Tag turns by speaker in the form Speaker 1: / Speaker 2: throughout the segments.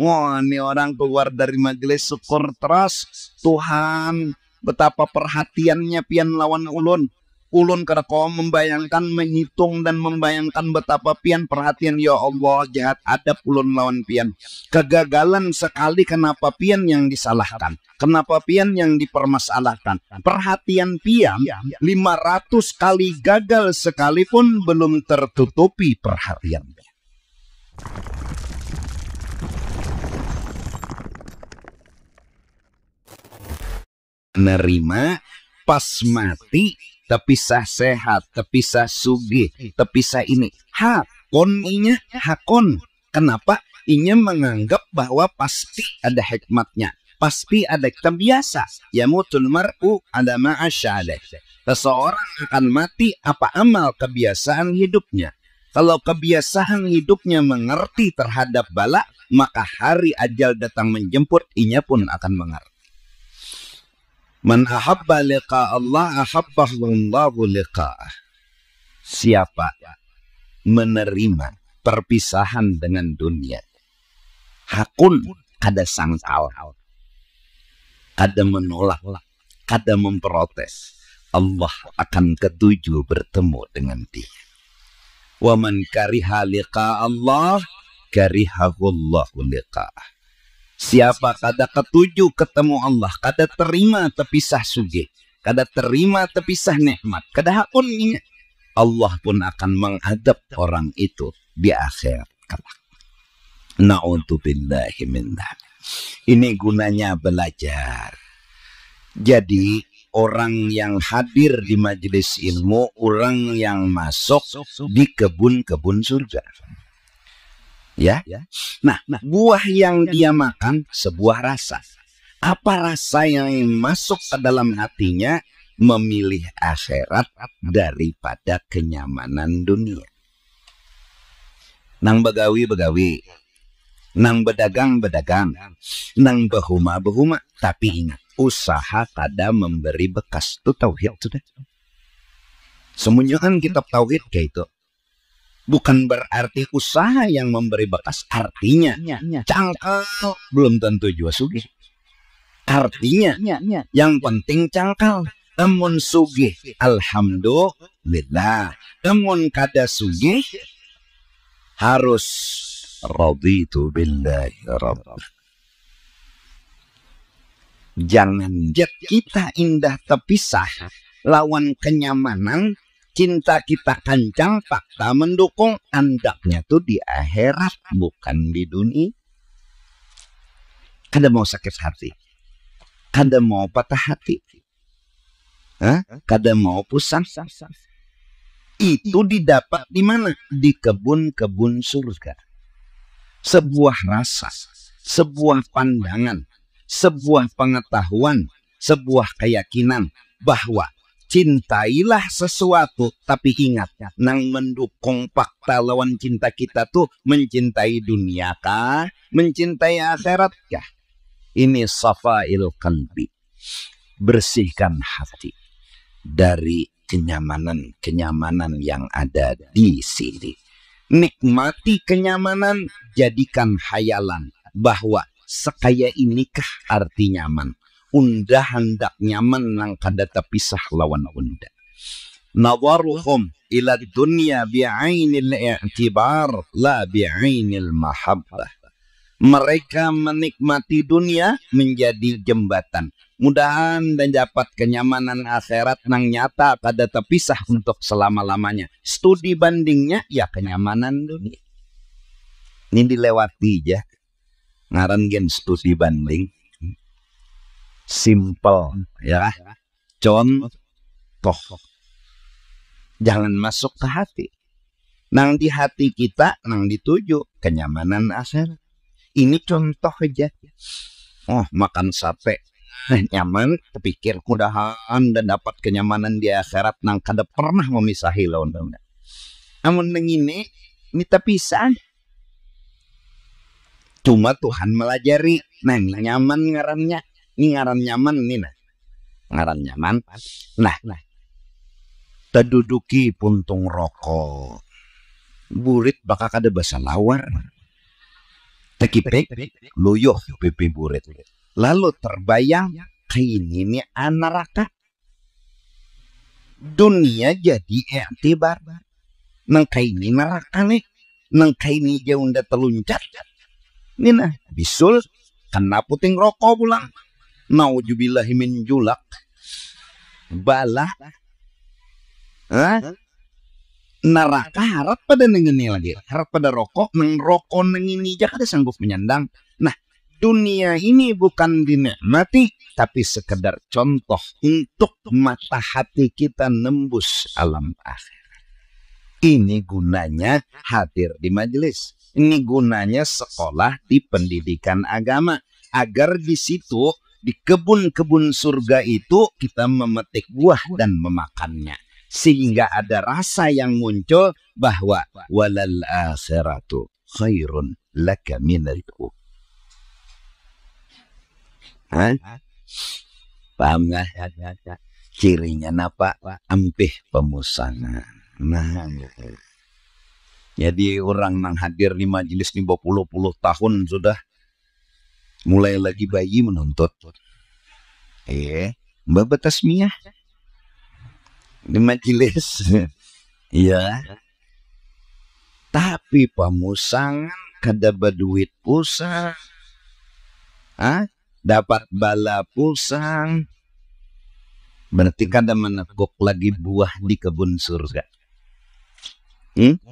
Speaker 1: Wah, ini orang keluar dari majelis syukur terus. Tuhan, betapa perhatiannya pian lawan ulun. Ulun kereko membayangkan, menghitung dan membayangkan betapa pian perhatian ya Allah jahat ada ulun lawan pian. Kegagalan sekali kenapa pian yang disalahkan. Kenapa pian yang dipermasalahkan. Perhatian pian 500 kali gagal sekalipun belum tertutupi perhatian. nerima pas mati sah sehat sugi sugih sah ini hakon inya hakon kenapa inya menganggap bahwa pasti ada hikmatnya pasti ada kita biasa ya mutul mar'u ada ma'asyadeh seseorang akan mati apa amal kebiasaan hidupnya kalau kebiasaan hidupnya mengerti terhadap bala maka hari ajal datang menjemput inya pun akan mengerti Man ahabba liqa Allah ahabbahullahu liqa. Siapa menerima perpisahan dengan dunia. Hakun kada sangsal. Kada menolak. Kada memprotes. Allah akan ketujuh bertemu dengan dia. man kariha liqa Allah karihahullahu liqa'ah Siapa kada ketujuh ketemu Allah, kada terima terpisah sugih, kada terima terpisah nikmat, kada hakun ingat. Allah pun akan menghadap orang itu di akhirat kelak. Na'udzubillahi min Ini gunanya belajar. Jadi orang yang hadir di majelis ilmu, orang yang masuk di kebun-kebun surga. Ya. ya. Nah, nah, buah yang dia makan sebuah rasa. Apa rasa yang masuk ke dalam hatinya memilih akhirat daripada kenyamanan dunia. Nang begawi begawi, nang bedagang bedagang, nang behuma behuma. Tapi ingat, usaha kada memberi bekas. Itu tauhid sudah. Semuanya kan kitab tauhid kayak itu bukan berarti usaha yang memberi bekas artinya cangkal belum tentu jua sugih artinya yang penting cangkal temun sugih alhamdulillah temun kada sugih harus raditu billahi rabbah jangan jet kita indah terpisah lawan kenyamanan cinta kita kencang, fakta mendukung andaknya tuh di akhirat bukan di dunia. Kada mau sakit hati, kada mau patah hati, Hah? kada mau pusang. Itu didapat di mana? Di kebun-kebun surga. Sebuah rasa, sebuah pandangan, sebuah pengetahuan, sebuah keyakinan bahwa cintailah sesuatu tapi ingatnya nang mendukung fakta lawan cinta kita tuh mencintai dunia kah mencintai akhirat kah ini safail qalbi bersihkan hati dari kenyamanan-kenyamanan yang ada di sini nikmati kenyamanan jadikan hayalan bahwa sekaya inikah arti nyaman unda nyaman menang kada terpisah lawan unda. Nawaruhum ila dunia bi'ainil i'tibar la bi'ainil mahabbah. Mereka menikmati dunia menjadi jembatan. Mudahan dan dapat kenyamanan akhirat nang nyata kada terpisah untuk selama-lamanya. Studi bandingnya ya kenyamanan dunia. Ini dilewati ya. Ngaran gen studi banding simple ya, ya contoh jangan masuk ke hati nang di hati kita nang dituju kenyamanan asal ini contoh aja oh makan sate nyaman kepikir mudahan dan dapat kenyamanan di akhirat nang kada pernah memisahi lawan namun neng ini minta pisah cuma Tuhan melajari nang nyaman ngarannya ini ngaran nyaman nih nah. Ngaran nyaman. Nah, nah. Teduduki puntung rokok. Burit bakal kada bahasa lawar. Tekipek loyo pipi burit. Lalu terbayang kini ini anaraka. Dunia jadi etibar. Nang kaini neraka nih. Nang kaini jauh udah teluncat. nah bisul kena puting rokok pulang. Nauzubillahi min julak. Bala. Neraka harap pada nengini lagi. Harap pada rokok. Neng rokok nengini jaka ada sanggup menyandang. Nah, dunia ini bukan dinikmati tapi sekedar contoh untuk mata hati kita nembus alam akhir. Ini gunanya hadir di majelis. Ini gunanya sekolah di pendidikan agama agar di situ di kebun-kebun surga itu kita memetik buah dan memakannya. Sehingga ada rasa yang muncul bahwa walal akhiratu khairun laka minal Hah? Paham nggak? Cirinya napa? Ampih pemusangan. Nah, gitu. jadi orang nang hadir di majelis ini berpuluh-puluh tahun sudah mulai lagi bayi menuntut. Iya, Mbak Batasmia di majelis. Iya. Tapi pemusangan kada baduit pulsa, Ah, dapat bala pusang. Berarti kada menekuk lagi buah di kebun surga. Hmm?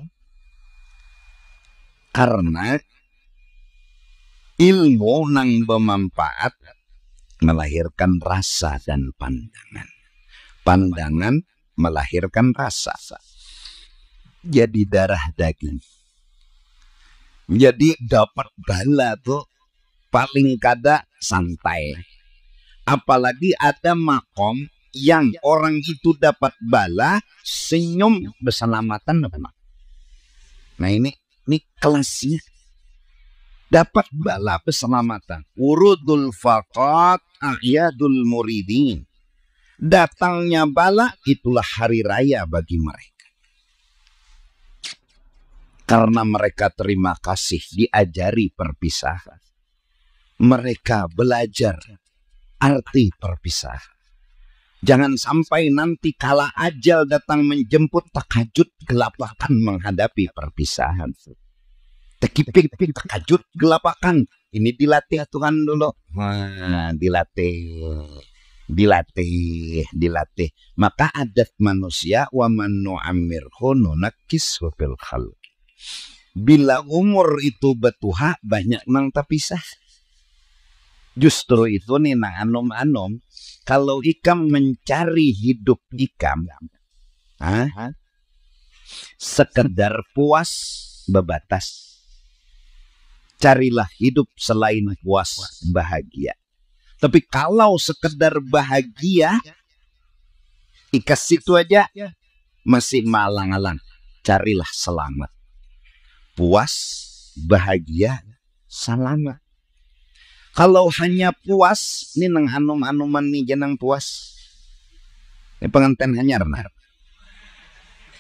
Speaker 1: Karena ilmu nang bermanfaat melahirkan rasa dan pandangan. Pandangan melahirkan rasa. Jadi darah daging. Jadi dapat bala tuh paling kada santai. Apalagi ada makom yang orang itu dapat bala senyum berselamatan. Nah ini ini kelasnya dapat bala keselamatan. Urudul faqat a'yadul muridin. Datangnya bala itulah hari raya bagi mereka. Karena mereka terima kasih diajari perpisahan. Mereka belajar arti perpisahan. Jangan sampai nanti kala ajal datang menjemput takajut kelapakan menghadapi perpisahan tekipik, terkejut, gelapakan. Ini dilatih aturan dulu. Nah, dilatih. Dilatih, dilatih. Maka adat manusia wa man nu'ammirhu nunakkisu fil hal Bila umur itu betuha banyak nang terpisah. Justru itu nih nang anom-anom. Kalau ikam mencari hidup ikam. Ha? Sekedar puas bebatas carilah hidup selain puas bahagia. Tapi kalau sekedar bahagia, ikas situ aja masih malang-alang. Carilah selamat. Puas, bahagia, selamat. Kalau hanya puas, ini nang anum-anuman nih jenang puas. Ini pengantin hanyar. renar.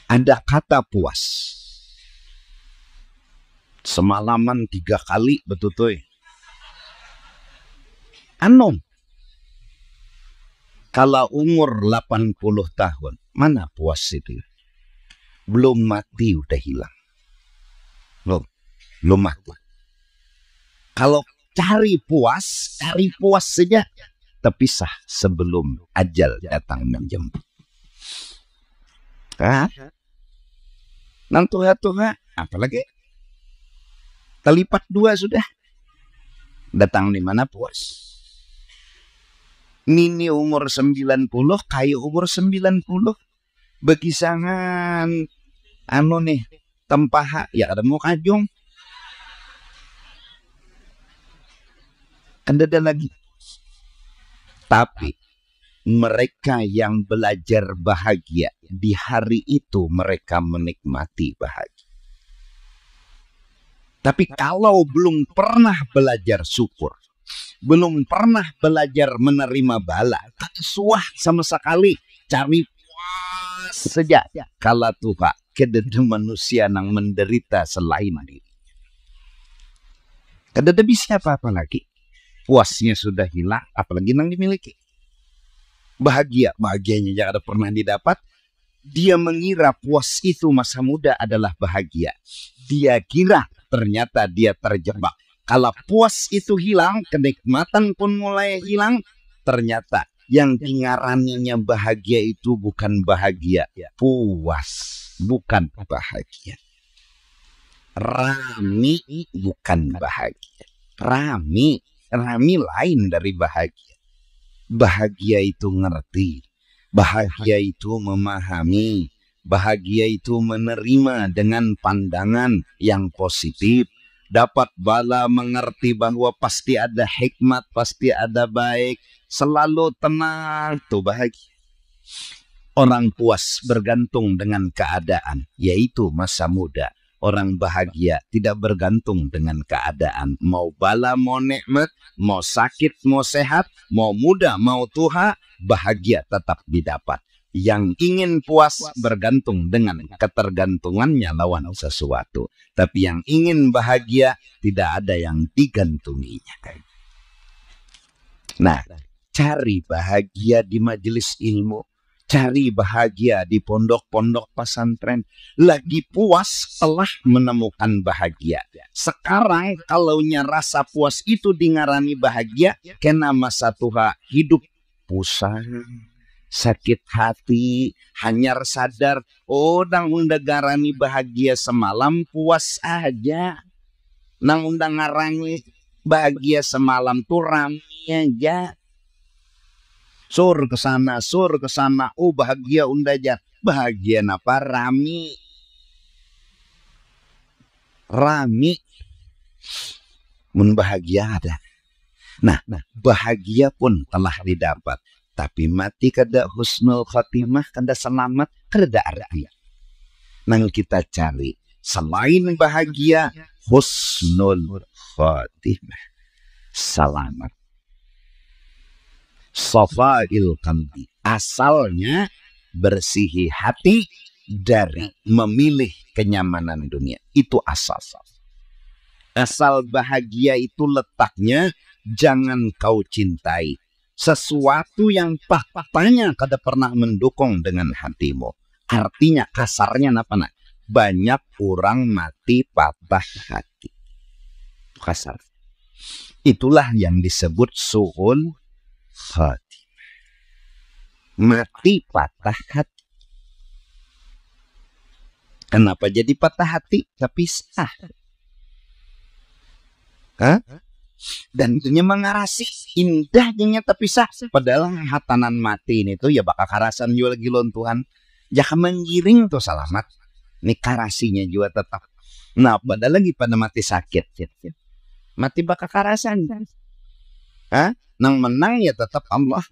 Speaker 1: Ada kata puas. Semalaman tiga kali betul tuh. Anom. Kalau umur 80 tahun, mana puas itu? Belum mati udah hilang. Belum. Belum mati. Kalau cari puas, cari puas saja terpisah sebelum ajal datang menjemput. Kan? ya tuh apalagi lipat dua sudah. Datang di mana puas. Nini umur 90, kayu umur 90. Bekisangan anu nih tempah ya ada mau kajung. Kan ada lagi. Tapi mereka yang belajar bahagia di hari itu mereka menikmati bahagia. Tapi kalau belum pernah belajar syukur, belum pernah belajar menerima bala, tak suah sama sekali cari puas sejak Kala pak, kedede manusia yang menderita selain diri. Kedede bisa apa-apa lagi. Puasnya sudah hilang, apalagi yang dimiliki. Bahagia, bahagianya yang ada pernah didapat, dia mengira puas itu masa muda adalah bahagia. Dia kira ternyata dia terjebak. Kalau puas itu hilang, kenikmatan pun mulai hilang, ternyata yang dengarannya bahagia itu bukan bahagia, ya. puas bukan bahagia. Rami bukan bahagia. Rami, rami lain dari bahagia. Bahagia itu ngerti, bahagia itu memahami, Bahagia itu menerima dengan pandangan yang positif. Dapat bala mengerti bahwa pasti ada hikmat, pasti ada baik. Selalu tenang, tuh bahagia. Orang puas bergantung dengan keadaan, yaitu masa muda. Orang bahagia tidak bergantung dengan keadaan. Mau bala, mau nikmat, mau sakit, mau sehat, mau muda, mau tuha, bahagia tetap didapat yang ingin puas bergantung dengan ketergantungannya lawan sesuatu. Tapi yang ingin bahagia tidak ada yang digantunginya. Kan? Nah, cari bahagia di majelis ilmu. Cari bahagia di pondok-pondok pesantren. Lagi puas telah menemukan bahagia. Sekarang kalau rasa puas itu dingarani bahagia. kenapa satu hidup pusat sakit hati, hanyar sadar, oh nang unda garani bahagia semalam puas aja. Nang unda ngarangi bahagia semalam tuh rami aja. Sur kesana sana, sur ke Oh bahagia unda aja. Bahagia napa rami. Rami. Mun bahagia ada. Nah, nah, bahagia pun telah didapat tapi mati kada husnul khatimah kada selamat kada ada ayah nang kita cari selain bahagia husnul khatimah selamat safail qalbi asalnya bersihi hati dari memilih kenyamanan dunia itu asal asal bahagia itu letaknya jangan kau cintai sesuatu yang papanya kada pernah mendukung dengan hatimu. Artinya kasarnya apa nak? Banyak orang mati patah hati. kasar. Itulah yang disebut suhul hati. Mati patah hati. Kenapa jadi patah hati? Kepisah. Hah? dan itunya mengarasi indah tapi sah. padahal hatanan mati ini tuh ya bakal karasan juga lagi lontuhan jaka ya menggiring tuh selamat. ini karasinya juga tetap nah padahal lagi pada mati sakit mati bakal karasan Hah? nang menang ya tetap Allah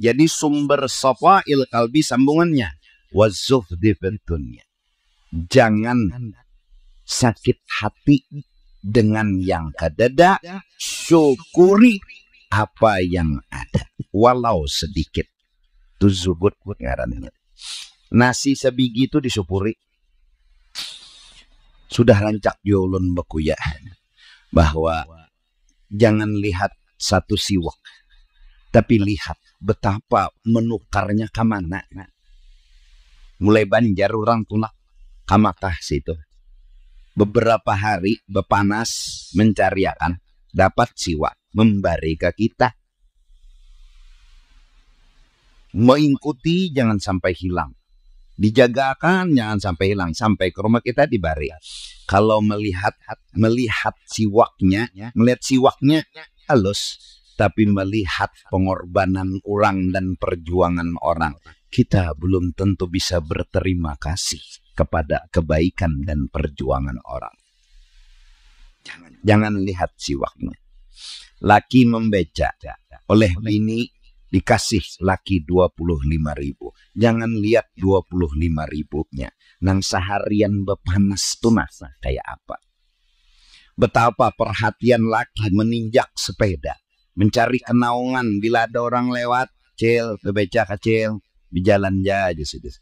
Speaker 1: jadi sumber sofa il kalbi sambungannya wazuf di jangan sakit hati dengan yang kadada syukuri apa yang ada. Walau sedikit. Itu zubut Nasi sebiji itu disyukuri. Sudah rancak diulun beku ya. Bahwa jangan lihat satu siwak. Tapi lihat betapa menukarnya kemana. Mulai banjar orang tulak kamakah situ beberapa hari bepanas mencariakan dapat siwa membari ke kita. Mengikuti jangan sampai hilang. Dijagakan jangan sampai hilang sampai ke rumah kita di bari. Kalau melihat melihat siwaknya, ya. melihat siwaknya halus, tapi melihat pengorbanan orang dan perjuangan orang, kita belum tentu bisa berterima kasih kepada kebaikan dan perjuangan orang. Jangan, jangan lihat siwaknya. Laki membeca oleh ini dikasih laki 25 ribu. Jangan lihat 25 ribunya. Nang seharian bepanas masa kayak apa. Betapa perhatian laki meninjak sepeda. Mencari kenaungan bila ada orang lewat. Cil, bebeca kecil. Di jalan aja sedih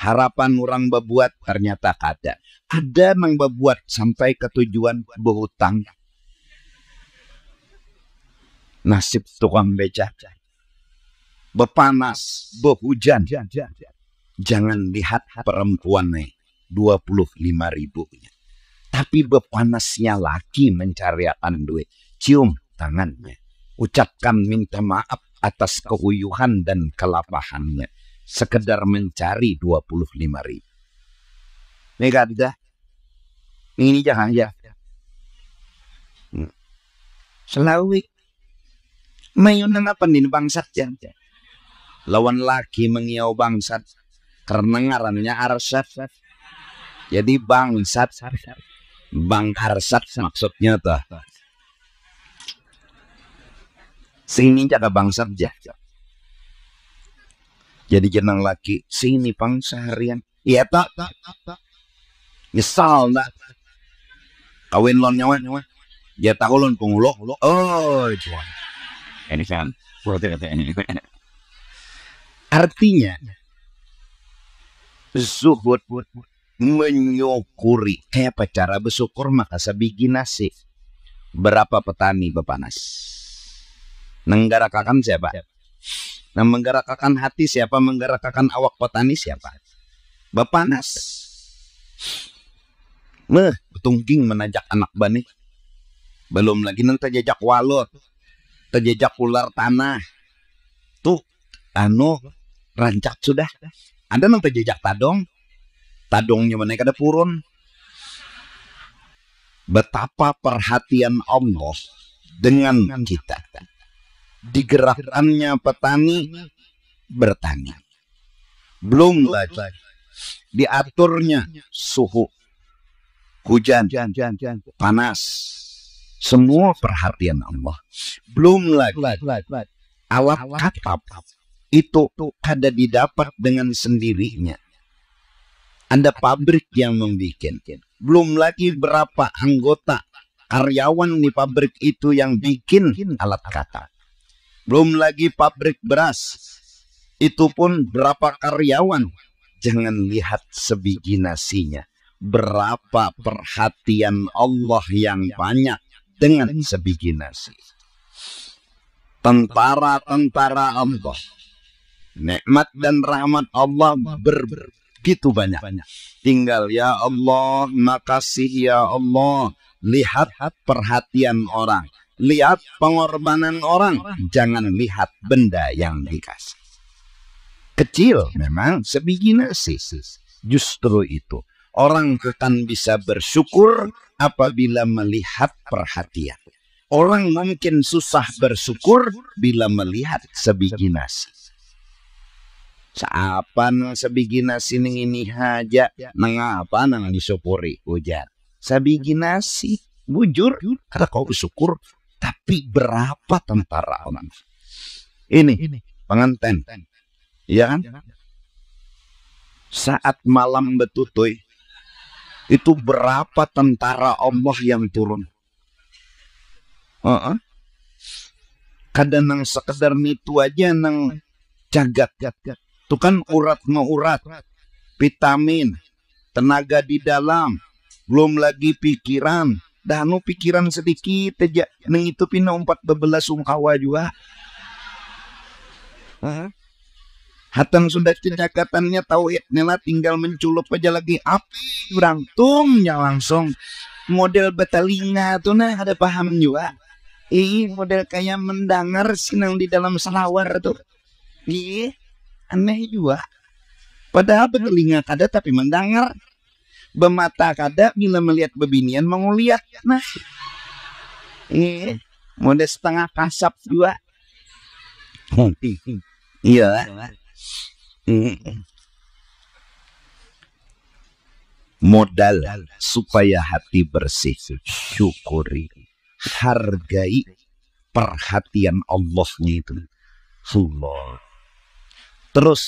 Speaker 1: harapan orang berbuat ternyata kada. Ada yang berbuat sampai ke tujuan berhutang. Nasib tukang becak. Bepanas, berhujan. Jangan lihat perempuan nih, 25 ribunya. Tapi bepanasnya laki mencari akan duit. Cium tangannya. Ucapkan minta maaf atas kehuyuhan dan kelapahannya sekedar mencari 25 ribu. Megadda. Ini jangan ya. Hmm. Selawi. Mayon na apa nih bangsat yan. Lawan laki mengiau bangsat. Karena ngarannya arsat. Jadi bangsat. Bang arsat maksudnya tuh. Sini jaga bangsat jahat jadi jenang laki sini pang seharian iya tak tak tak tak. nyesal tak kawin lon nyawa nyawa ya takulon pengulo oh jual ini kan berarti kata ini artinya zuhud menyukuri kayak apa cara bersyukur maka sebiji nasi berapa petani bepanas nenggara kakam siapa? siapa? Nah menggerakkan hati siapa? Menggerakkan awak petani siapa? Bapak Nas. Meh, betungging menajak anak bani. Belum lagi nanti jejak walot. Terjejak ular tanah. Tuh, anu rancak sudah. Ada nanti jejak tadong. Tadongnya mana ada purun. Betapa perhatian Allah dengan kita digerakannya petani bertani. Belum lagi diaturnya suhu, hujan, panas, semua perhatian Allah. Belum lagi alat katap itu ada didapat dengan sendirinya. Ada pabrik yang membuat. Belum lagi berapa anggota karyawan di pabrik itu yang bikin alat katap belum lagi pabrik beras. Itu pun berapa karyawan. Jangan lihat sebiji nasinya. Berapa perhatian Allah yang banyak dengan sebiji nasi. Tentara-tentara Allah. Nikmat dan rahmat Allah begitu banyak. Tinggal ya Allah, makasih ya Allah. Lihat perhatian orang Lihat pengorbanan orang, jangan lihat benda yang dikasih. Kecil memang sebegini nasi. Justru itu, orang akan bisa bersyukur apabila melihat perhatian. Orang mungkin susah bersyukur bila melihat sebiji nasi. nang sebiji nasi ning ini haja, apa nang disyukuri ujar. Sebiji nasi, bujur, kata kau bersyukur tapi berapa tentara orang? Ini penganten. ya kan? Iya kan? Saat malam betutui itu berapa tentara Allah yang turun? Uh -uh. Kadang nang sekedar mitu aja nang jagat gat gat. Itu kan urat ngeurat, vitamin, tenaga di dalam, belum lagi pikiran, danu pikiran sedikit aja nengitupi na empat bebelas sungkawa juga Hatan sudah cekatannya tauhid ya, nela tinggal menculup aja lagi api berantungnya langsung model betalinga tuh nah ada paham juga Ih model kayak mendengar sinang di dalam selawar tuh Iya aneh juga padahal betalinga ada tapi mendengar Bemata kada bila melihat bebinian mau lihat nah. Eh, mode setengah kasap juga. Hmm. Iya. Modal supaya hati bersih. Syukuri. Hargai perhatian Allahnya itu. Allah. Terus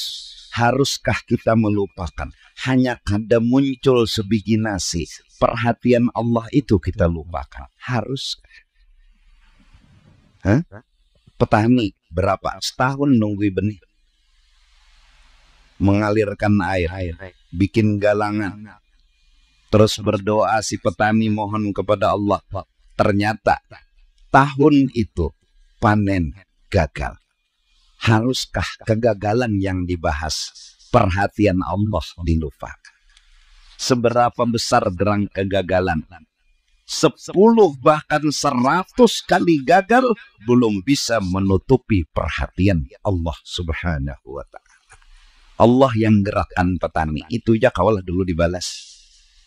Speaker 1: Haruskah kita melupakan? Hanya ada muncul sebiji nasi. Perhatian Allah itu kita lupakan. Harus. Hah? Petani berapa? Setahun nunggu benih. Mengalirkan air. air. Bikin galangan. Terus berdoa si petani mohon kepada Allah. Ternyata tahun itu panen gagal haruskah kegagalan yang dibahas perhatian Allah dilupakan? Seberapa besar gerang kegagalan? Sepuluh bahkan seratus kali gagal belum bisa menutupi perhatian Allah subhanahu wa ta'ala. Allah yang gerakkan petani. Itu ya kawalah dulu dibalas.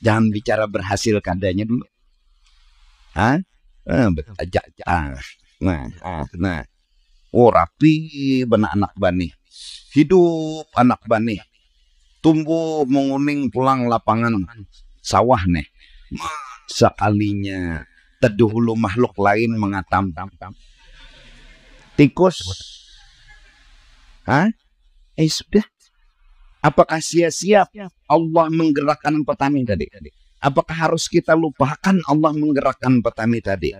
Speaker 1: Jangan bicara berhasil kandanya dulu. Hah? Ah, ah, ah, nah, ah, nah, Oh rapi benak anak bani. Hidup anak bani. Tumbuh menguning pulang lapangan sawah nih. Sekalinya terdahulu makhluk lain mengatam. Tikus. Hah? Eh sudah. Apakah sia-sia Allah menggerakkan petani tadi? Apakah harus kita lupakan Allah menggerakkan petani tadi?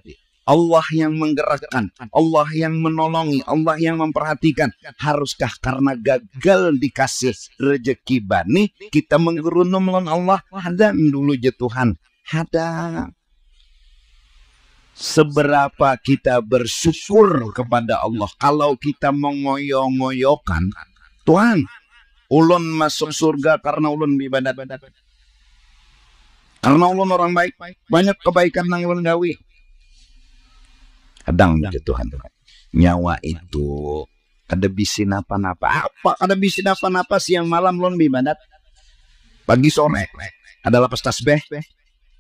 Speaker 1: Allah yang menggerakkan, kan. Allah yang menolongi, Allah yang memperhatikan. Kan. Haruskah karena gagal dikasih rejeki bani, kita menggerundum lawan Allah? Ada dulu je Tuhan. Ada. Seberapa kita bersyukur kepada Allah. Kalau kita mengoyong-ngoyokan, Tuhan, ulun masuk surga karena ulun ibadat. Karena ulun orang baik, banyak kebaikan yang ulun gawi kadang gitu Tuhan Tuhan nyawa itu ada bisin apa-apa apa ada bisin apa-apa siang malam lon bibadat pagi sore ada lapas tasbih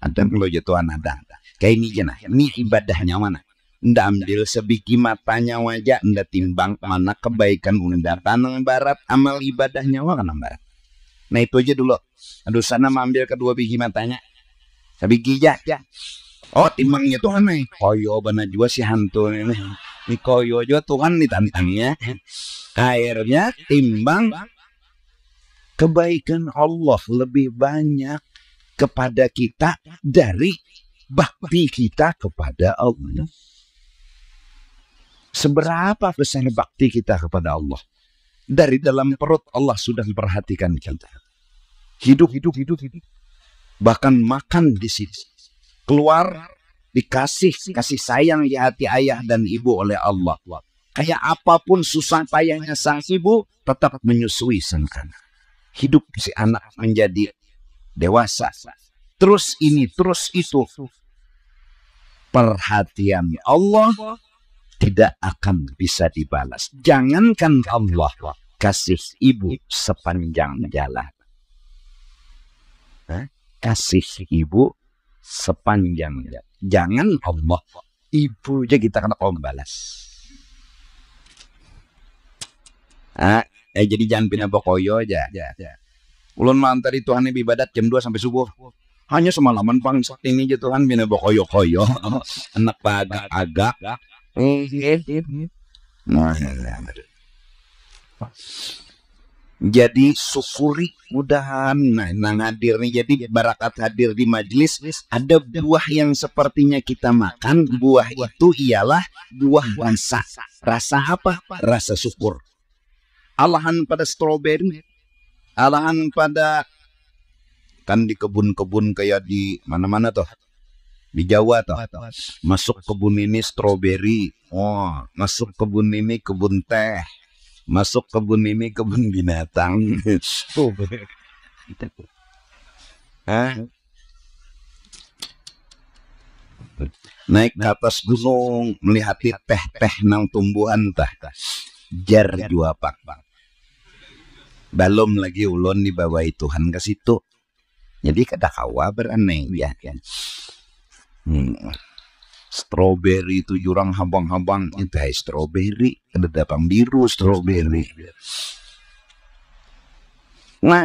Speaker 1: ada lo jatuhan ya, ada ada kayak ini nah ini ibadahnya mana nda ambil sebiji matanya wajah nda timbang mana kebaikan unda tanang barat amal ibadah nyawa kan barat nah itu aja dulu aduh sana ambil kedua biji matanya sebiji jah jah Oh, timangnya tuh aneh, Koyo benar juga si hantu ini. Ini koyo juga Tuhan ditantangnya. Akhirnya timbang kebaikan Allah lebih banyak kepada kita dari bakti kita kepada Allah. Seberapa besar bakti kita kepada Allah? Dari dalam perut Allah sudah memperhatikan kita. Hidup, hidup, hidup, hidup. Bahkan makan di sini keluar dikasih kasih sayang di hati ayah dan ibu oleh Allah. Kayak apapun susah payahnya sang ibu tetap menyusui sang anak. Hidup si anak menjadi dewasa. Terus ini, terus itu. Perhatian Allah tidak akan bisa dibalas. Jangankan Allah kasih ibu sepanjang jalan. Kasih ibu sepanjang Jangan Allah ibu aja kita kena kau membalas Ah, eh jadi jangan pindah bokoyo aja. Ya, ya. Ulun mantari Tuhan ibadat jam 2 sampai subuh. Hanya semalaman pang saat ini aja Tuhan pindah bokoyo koyo. Enak banget agak. Iya, iya, iya. Nah, ya, ya jadi syukuri mudahan nah, nah hadir nih jadi barakat hadir di majelis ada buah yang sepertinya kita makan buah itu ialah buah rasa rasa apa rasa syukur alahan pada stroberi alahan pada kan di kebun-kebun kayak di mana-mana tuh di Jawa toh masuk kebun ini stroberi oh masuk kebun ini kebun teh masuk kebun ini kebun binatang oh, gitu Naik ke atas gunung melihat teh-teh nang tumbuhan tah. Jar dua pak pak. Belum lagi ulon di bawah Tuhan ke situ. Jadi kada kawa beraneh ya kan. Hmm strawberry itu jurang hambang-hambang entah strawberry ada datang biru strawberry nah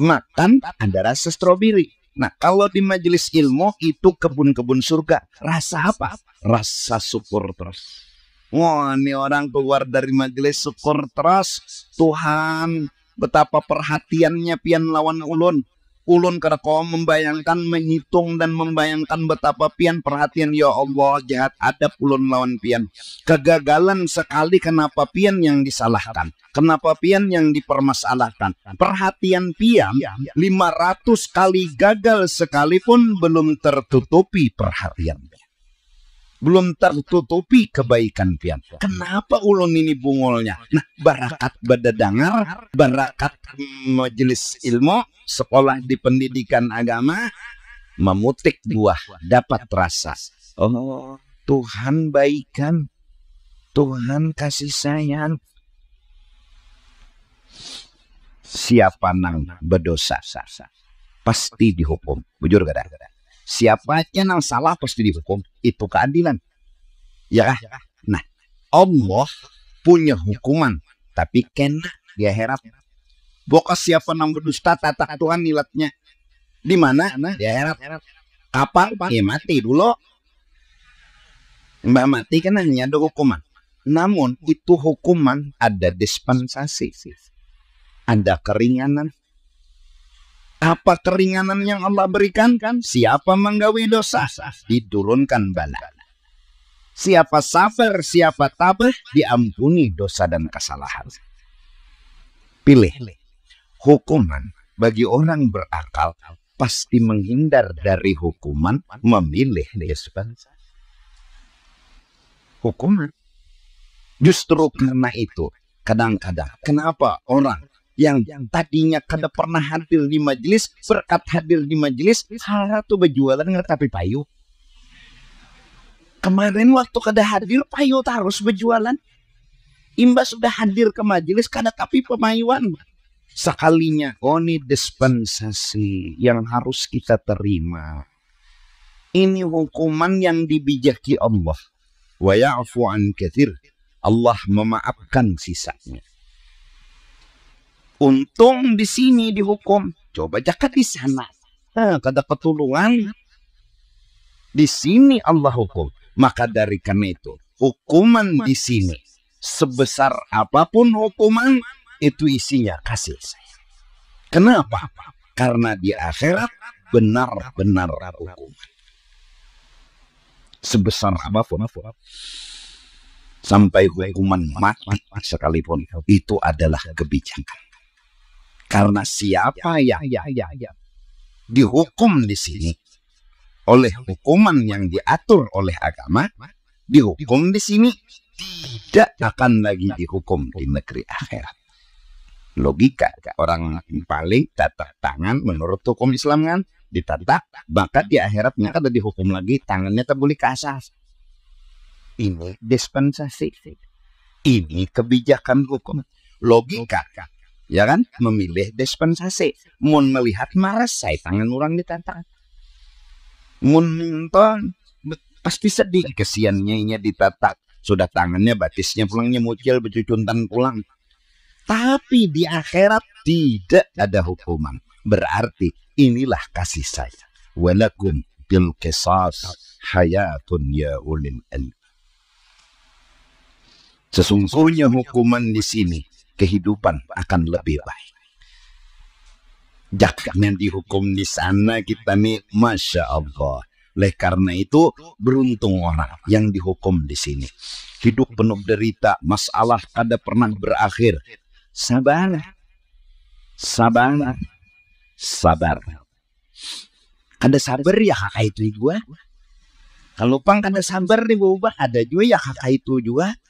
Speaker 1: makan ada rasa strawberry nah kalau di majelis ilmu itu kebun-kebun surga rasa apa rasa syukur terus Wah, ini orang keluar dari majelis syukur terus. Tuhan, betapa perhatiannya pian lawan ulun ulun kereko membayangkan menghitung dan membayangkan betapa pian perhatian ya Allah jahat adab ulun lawan pian kegagalan sekali kenapa pian yang disalahkan kenapa pian yang dipermasalahkan perhatian pian 500 kali gagal sekalipun belum tertutupi perhatian pian belum tertutupi kebaikan pian. Kenapa ulun ini bungolnya? Nah, barakat badadangar, barakat majelis ilmu, sekolah di pendidikan agama, memutik buah, dapat rasa. Oh, Tuhan baikan. Tuhan kasih sayang. Siapa nang berdosa, pasti dihukum. Bujur gak ada? Siapa yang salah pasti dihukum. Itu keadilan. Ya kah? Nah, Allah punya hukuman. Tapi kena di akhirat. Bokas siapa yang berdusta tata Tuhan nilatnya. Di mana? Dia di akhirat. Kapan? Ya mati dulu. Mbak mati kan hanya ada hukuman. Namun itu hukuman ada dispensasi. Ada keringanan apa keringanan yang Allah berikan? Kan? Siapa menggawi dosa, diturunkan bala. Siapa safar, siapa tabah, diampuni dosa dan kesalahan. Pilih hukuman bagi orang berakal pasti menghindar dari hukuman memilih dispensasi. Hukuman. Justru karena itu, kadang-kadang kenapa orang yang tadinya kada pernah hadir di majelis berkat hadir di majelis salah satu berjualan tapi payu kemarin waktu kada hadir payu terus berjualan imbas sudah hadir ke majelis kada tapi pemayuan sekalinya oh ini dispensasi yang harus kita terima ini hukuman yang dibijaki Allah wa ya'fu an Allah memaafkan sisanya Untung di sini dihukum. Coba jakat di sana. Nah, kada ketulungan. Di sini Allah hukum. Maka dari karena itu, hukuman di sini sebesar apapun hukuman itu isinya kasih sayang. Kenapa? Karena di akhirat benar-benar hukuman. Sebesar apapun sampai hukuman mati sekalipun itu adalah kebijakan. Karena siapa yang ya? ya, ya, dihukum di sini oleh hukuman yang diatur oleh agama, dihukum di sini tidak akan lagi dihukum di negeri akhirat. Logika orang paling tatap tangan menurut hukum Islam kan ditatap, maka di akhiratnya nggak ada dihukum lagi, tangannya terbuli kasar. Ini dispensasi, ini kebijakan hukum, logika ya kan memilih dispensasi mun melihat marah saya tangan orang ditantang mun nonton pasti sedih kesiannya ini ditatak sudah tangannya batisnya pulangnya mucil bercucuntan pulang tapi di akhirat tidak ada hukuman berarti inilah kasih saya walakum bil qisas hayatun ya ulil al sesungguhnya hukuman di sini kehidupan akan lebih baik. Jangan dihukum di sana kita nih, Masya Allah. Oleh karena itu, beruntung orang yang dihukum di sini. Hidup penuh derita, masalah kada pernah berakhir. Sabar, sabar, sabar. Kada sabar ya kakak itu juga. Kalau pang kada sabar nih ada juga ya kakak itu juga.